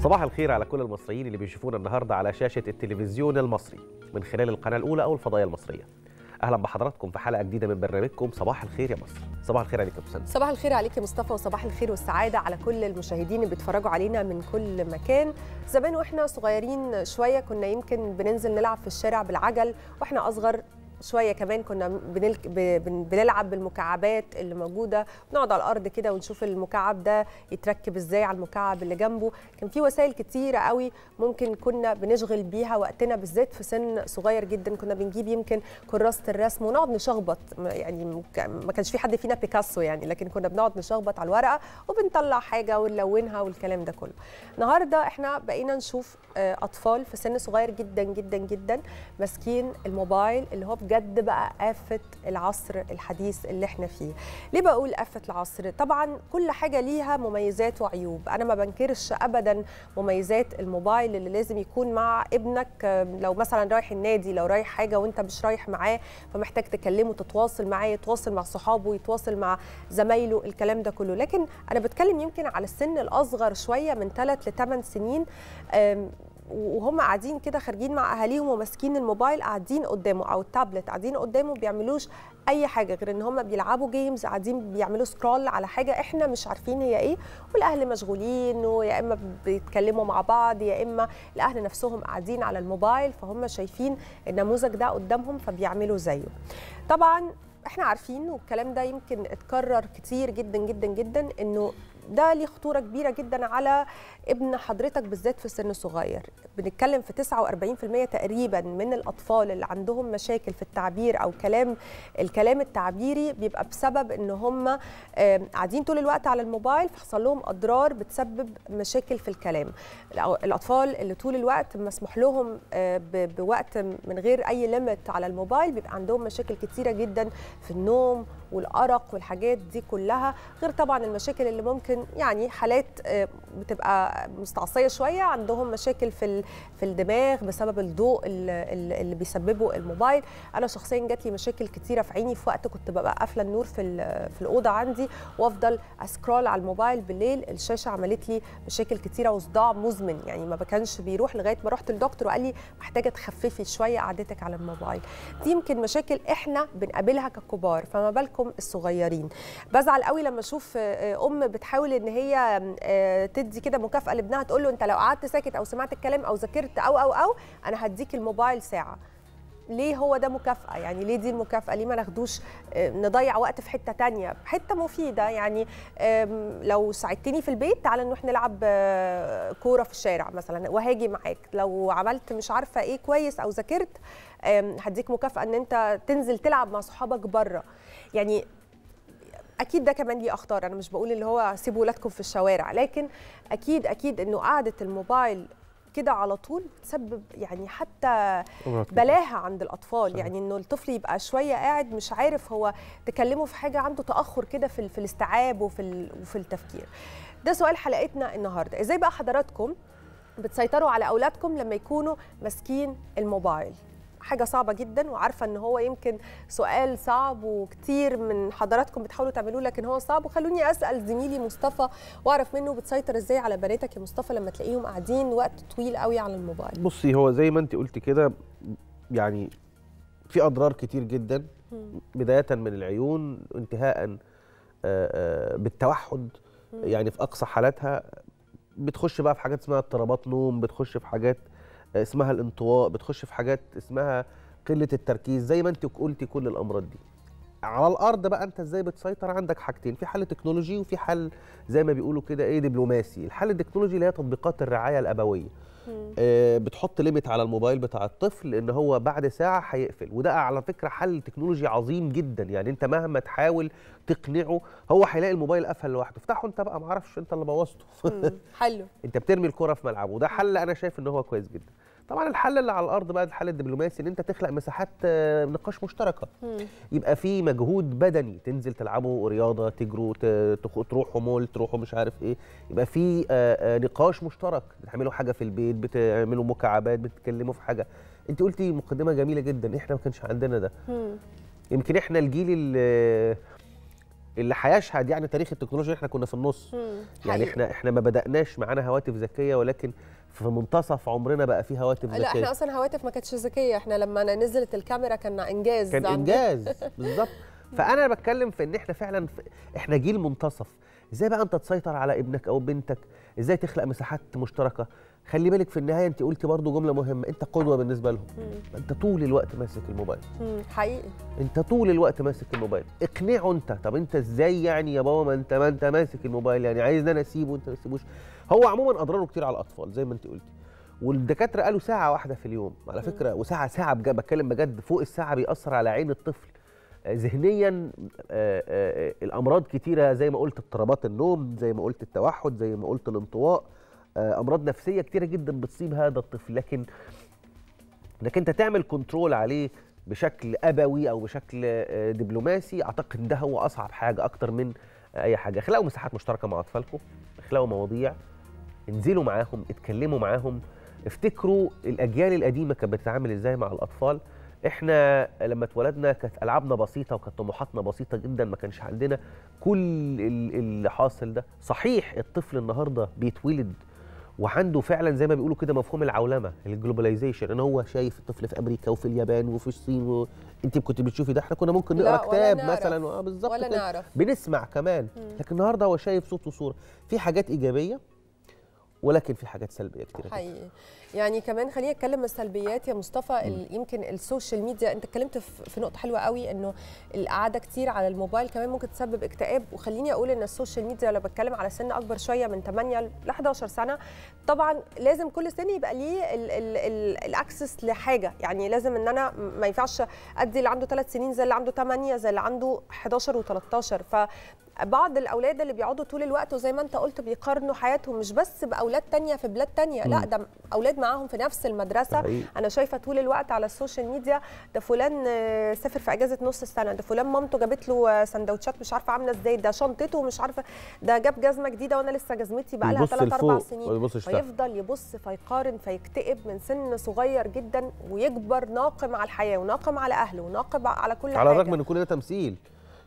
صباح الخير على كل المصريين اللي بيشوفونا النهارده على شاشه التلفزيون المصري من خلال القناه الاولى او الفضائيه المصريه. اهلا بحضراتكم في حلقه جديده من برنامجكم صباح الخير يا مصر. صباح الخير عليك يا سند. صباح الخير عليك يا مصطفى وصباح الخير والسعاده على كل المشاهدين اللي بيتفرجوا علينا من كل مكان. زمان واحنا صغيرين شويه كنا يمكن بننزل نلعب في الشارع بالعجل واحنا اصغر شويه كمان كنا بنلك... بنلعب بالمكعبات اللي موجوده نقعد على الارض كده ونشوف المكعب ده يتركب ازاي على المكعب اللي جنبه كان في وسائل كتيره قوي ممكن كنا بنشغل بيها وقتنا بالذات في سن صغير جدا كنا بنجيب يمكن كراسه الرسم ونقعد نشخبط يعني ما كانش في حد فينا بيكاسو يعني لكن كنا بنقعد نشخبط على الورقه وبنطلع حاجه ونلونها والكلام ده كله النهارده احنا بقينا نشوف آه، اطفال في سن صغير جدا جدا جدا ماسكين الموبايل اللي هو بجد بقى آفة العصر الحديث اللي احنا فيه ليه بقول آفة العصر طبعا كل حاجة ليها مميزات وعيوب أنا ما بنكرش أبدا مميزات الموبايل اللي لازم يكون مع ابنك لو مثلا رايح النادي لو رايح حاجة وانت مش رايح معاه فمحتاج تكلمه تتواصل معاه يتواصل مع صحابه يتواصل مع زمايله الكلام ده كله لكن أنا بتكلم يمكن على السن الأصغر شوية من 3 ل 8 سنين وهم قاعدين كده خارجين مع اهاليهم وماسكين الموبايل قاعدين قدامه او التابلت قاعدين قدامه بيعملوش اي حاجه غير ان هم بيلعبوا جيمز قاعدين بيعملوا سكرول على حاجه احنا مش عارفين هي ايه والاهل مشغولين ويا اما بيتكلموا مع بعض يا اما الاهل نفسهم قاعدين على الموبايل فهم شايفين النموذج ده قدامهم فبيعملوا زيه طبعا احنا عارفين والكلام ده يمكن اتكرر كتير جدا جدا جدا انه ده ليه خطوره كبيره جدا على ابن حضرتك بالذات في سن صغير بنتكلم في 49% تقريبا من الاطفال اللي عندهم مشاكل في التعبير او كلام الكلام التعبيري بيبقى بسبب ان هم قاعدين طول الوقت على الموبايل فحصل لهم اضرار بتسبب مشاكل في الكلام الاطفال اللي طول الوقت مسموح لهم آه، بوقت من غير اي ليميت على الموبايل بيبقى عندهم مشاكل كتيره جدا في النوم والارق والحاجات دي كلها غير طبعا المشاكل اللي ممكن يعني حالات آه، بتبقى مستعصيه شويه عندهم مشاكل في في الدماغ بسبب الضوء اللي بيسببه الموبايل انا شخصيا جات لي مشاكل كتيره في عيني في وقت كنت ببقى قافله النور في في الاوضه عندي وافضل اسكرول على الموبايل بالليل الشاشه عملت لي مشاكل كتيره وصداع مزمن يعني ما كانش بيروح لغايه ما رحت للدكتور وقال لي محتاجه تخففي شويه قعدتك على الموبايل دي يمكن مشاكل احنا بنقابلها ككبار فما بالكم اولادكم الصغيرين بزعل قوي لما اشوف آه، آه، ام بتحاول ان هي آه، تدي كده مكافاه لابنها تقول له انت لو قعدت ساكت او سمعت الكلام او ذاكرت او او او انا هديك الموبايل ساعه ليه هو ده مكافاه يعني ليه دي المكافاه ليه ما ناخدوش آه، نضيع وقت في حته تانية حته مفيده يعني لو ساعدتني في البيت تعالى نروح نلعب آه، كوره في الشارع مثلا وهاجي معاك لو عملت مش عارفه ايه كويس او ذاكرت هديك مكافاه ان انت تنزل تلعب مع صحابك بره يعني اكيد ده كمان ليه اخطار انا مش بقول اللي هو سيبوا ولادكم في الشوارع لكن اكيد اكيد انه قعده الموبايل كده على طول تسبب يعني حتى بلاها عند الاطفال صحيح. يعني انه الطفل يبقى شويه قاعد مش عارف هو تكلمه في حاجه عنده تاخر كده في, في الاستيعاب وفي وفي التفكير ده سؤال حلقتنا النهارده ازاي بقى حضراتكم بتسيطروا على اولادكم لما يكونوا ماسكين الموبايل حاجه صعبه جدا وعارفه ان هو يمكن سؤال صعب وكتير من حضراتكم بتحاولوا تعملوه لكن هو صعب وخلوني اسال زميلي مصطفى واعرف منه بتسيطر ازاي على بناتك يا مصطفى لما تلاقيهم قاعدين وقت طويل قوي على الموبايل بصي هو زي ما انت قلت كده يعني في اضرار كتير جدا بدايه من العيون انتهاء آه، آه، بالتوحد يعني في اقصى حالاتها بتخش بقى في حاجات اسمها اضطرابات نوم بتخش في حاجات اسمها الانطواء بتخش في حاجات اسمها قله التركيز زي ما انت قلتي كل الامراض دي على الارض بقى انت ازاي بتسيطر عندك حاجتين في حل تكنولوجي وفي حل زي ما بيقولوا كده ايه دبلوماسي الحل التكنولوجي اللي هي تطبيقات الرعايه الابويه آه بتحط ليميت على الموبايل بتاع الطفل ان هو بعد ساعه هيقفل وده على فكره حل تكنولوجي عظيم جدا يعني انت مهما تحاول تقنعه هو هيلاقي الموبايل قفل لوحده افتحه انت بقى ما اعرفش انت اللي بوظته حلو انت بترمي الكره في ملعبه وده حل انا شايف ان هو كويس جدا طبعا الحل اللي على الارض بقى الحل الدبلوماسي ان انت تخلق مساحات آه، نقاش مشتركه مم. يبقى في مجهود بدني تنزل تلعبوا رياضه تجروا تروحوا مول تروحوا مش عارف ايه يبقى في آه، آه، نقاش مشترك بتعملوا حاجه في البيت بتعملوا مكعبات بتتكلموا في حاجه انت قلتي مقدمه جميله جدا احنا ما كانش عندنا ده مم. يمكن احنا الجيل اللي اللي هيشهد يعني تاريخ التكنولوجيا احنا كنا في النص مم. يعني احنا احنا ما بداناش معانا هواتف ذكيه ولكن في منتصف عمرنا بقى في هواتف ذكيه لا احنا اصلا هواتف ما كانتش ذكيه احنا لما نزلت الكاميرا كان انجاز كان انجاز بالظبط فانا بتكلم في ان احنا فعلا احنا جيل منتصف ازاي بقى انت تسيطر على ابنك او بنتك ازاي تخلق مساحات مشتركه خلي بالك في النهايه انت قلتي برضو جمله مهمه انت قدوه بالنسبه لهم مم. انت طول الوقت ماسك الموبايل مم. حقيقي انت طول الوقت ماسك الموبايل اقنعه انت طب انت ازاي يعني يا بابا ما انت ما انت ماسك الموبايل يعني عايز انا اسيبه انت ما تسيبوش هو عموما اضراره كتير على الاطفال زي ما انت قلتي والدكاتره قالوا ساعه واحده في اليوم على فكره مم. وساعه ساعه بجد بتكلم بجد فوق الساعه بيأثر على عين الطفل ذهنيا آه، آه، الامراض كتيره زي ما قلت اضطرابات النوم زي ما قلت التوحد زي ما قلت الانطواء آه، امراض نفسيه كتيره جدا بتصيب هذا الطفل لكن انك انت تعمل كنترول عليه بشكل ابوي او بشكل دبلوماسي اعتقد ده هو اصعب حاجه اكتر من اي حاجه اخلقوا مساحات مشتركه مع اطفالكم اخلقوا مواضيع انزلوا معاهم اتكلموا معاهم افتكروا الاجيال القديمه كانت بتتعامل ازاي مع الاطفال احنا لما اتولدنا كانت العابنا بسيطه وكانت طموحاتنا بسيطه جدا ما كانش عندنا كل اللي حاصل ده صحيح الطفل النهارده بيتولد وعنده فعلا زي ما بيقولوا كده مفهوم العولمه الجلوباليزيشن ان هو شايف الطفل في امريكا وفي اليابان وفي الصين و... انت كنت بتشوفي ده احنا كنا ممكن نقرا كتاب مثلا اه بالظبط ولا نعرف بنسمع كمان لكن النهارده هو شايف صوت وصوره في حاجات ايجابيه ولكن في حاجات سلبيه كتير حقيقي يعني كمان خليني اتكلم عن السلبيات يا مصطفى يمكن السوشيال ميديا انت اتكلمت في نقطه حلوه قوي انه القعده كتير على الموبايل كمان ممكن تسبب اكتئاب وخليني اقول ان السوشيال ميديا لو بتكلم على سن اكبر شويه من 8 ل 11 سنه طبعا لازم كل سن يبقى ليه الاكسس لحاجه يعني لازم ان انا ما ينفعش ادي اللي عنده 3 سنين زي اللي عنده 8 زي اللي عنده 11 و13 ف بعض الاولاد اللي بيقعدوا طول الوقت وزي ما انت قلت بيقارنوا حياتهم مش بس باولاد تانية في بلاد تانية لا ده اولاد معاهم في نفس المدرسه انا شايفه طول الوقت على السوشيال ميديا ده فلان آه، سافر في اجازه نص السنه ده فلان مامته جابت له آه، سندوتشات مش عارفه عامله ازاي ده شنطته مش عارفه ده جاب جزمه جديده وانا لسه جزمتي بقى لها 3 4 سنين فيفضل يبص فيقارن فيكتئب من سن صغير جدا ويكبر ناقم على الحياه وناقم على اهله وناقم على كل على حاجه على الرغم ان كل ده تمثيل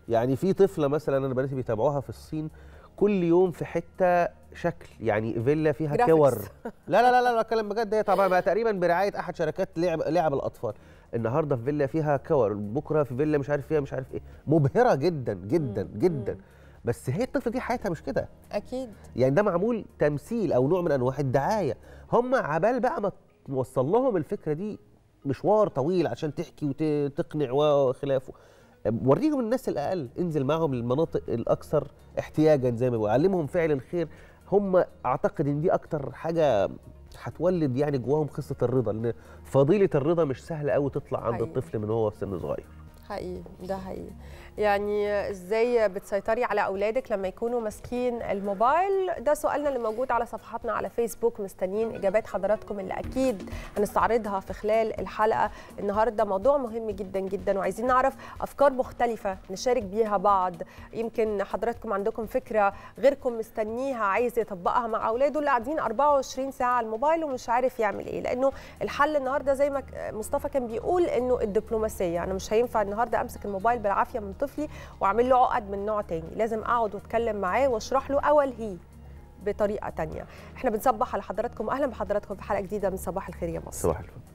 يعني في طفله مثلا انا بناتي بيتابعوها في الصين كل يوم في حته شكل يعني فيلا فيها كور لا لا لا لا بتكلم بجد هي طبعا تقريبا برعايه احد شركات لعب لعب الاطفال النهارده في فيلا فيها كور بكره في فيلا مش عارف فيها مش عارف ايه مبهره جدا جدا جدا بس هي الطفله دي حياتها مش كده اكيد يعني ده معمول تمثيل او نوع من انواع الدعايه هم عبال بقى ما توصل لهم الفكره دي مشوار طويل عشان تحكي وتقنع وخلافه وريهم الناس الاقل انزل معهم للمناطق الاكثر احتياجا زي ما بيقولوا علمهم فعل الخير هم اعتقد ان دي اكتر حاجه هتولد يعني جواهم قصه الرضا لان فضيله الرضا مش سهله قوي تطلع عند حقيقي. الطفل من هو في سن صغير حقيقي ده حقيقي يعني ازاي بتسيطري على اولادك لما يكونوا ماسكين الموبايل ده سؤالنا اللي موجود على صفحاتنا على فيسبوك مستنيين اجابات حضراتكم اللي اكيد هنستعرضها في خلال الحلقه النهارده موضوع مهم جدا جدا وعايزين نعرف افكار مختلفه نشارك بيها بعض يمكن حضراتكم عندكم فكره غيركم مستنيها عايز يطبقها مع اولاده اللي قاعدين 24 ساعه على الموبايل ومش عارف يعمل ايه لانه الحل النهارده زي ما مصطفى كان بيقول انه الدبلوماسيه انا يعني مش هينفع النهارده امسك الموبايل بالعافيه من طفلي واعمل له عقد من نوع تاني لازم اقعد واتكلم معاه واشرح له او الهيه بطريقه تانية احنا بنصبح على حضراتكم اهلا بحضراتكم في حلقه جديده من صباح الخير يا مصر صباح الفل